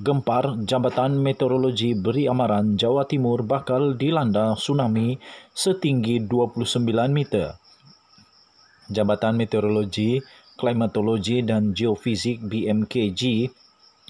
gempar, Jabatan Meteorologi beri amaran Jawa Timur bakal dilanda tsunami setinggi 29 meter. Jabatan Meteorologi, Klimatologi dan Geofisik BMKG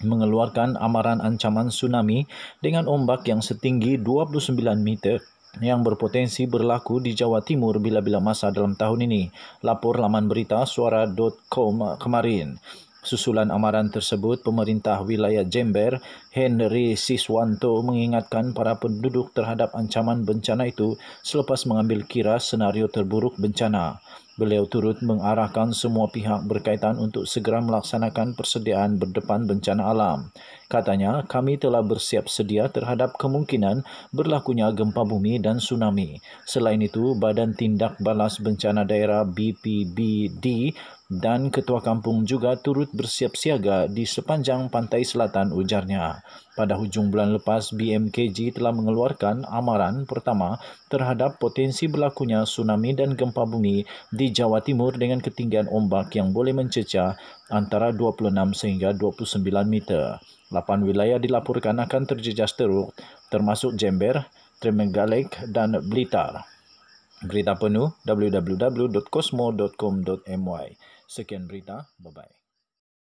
mengeluarkan amaran ancaman tsunami dengan ombak yang setinggi 29 meter yang berpotensi berlaku di Jawa Timur bila-bila masa dalam tahun ini, lapor laman berita suara.com kemarin. Susulan amaran tersebut, pemerintah wilayah Jember, Henry Siswanto mengingatkan para penduduk terhadap ancaman bencana itu selepas mengambil kira senario terburuk bencana. Beliau turut mengarahkan semua pihak berkaitan untuk segera melaksanakan persediaan berdepan bencana alam. Katanya, kami telah bersiap sedia terhadap kemungkinan berlakunya gempa bumi dan tsunami. Selain itu, Badan Tindak Balas Bencana Daerah BPBD dan Ketua Kampung juga turut bersiap siaga di sepanjang pantai selatan ujarnya. Pada hujung bulan lepas, BMKG telah mengeluarkan amaran pertama terhadap potensi berlakunya tsunami dan gempa bumi di Jawa Timur dengan ketinggian ombak yang boleh mencecah antara 26 sehingga 29 meter. Lapan wilayah dilaporkan akan terjejas teruk termasuk Jember, Tremenggalek dan Blitar. Berita penuh www.kosmo.com.my Sekian berita, bye-bye.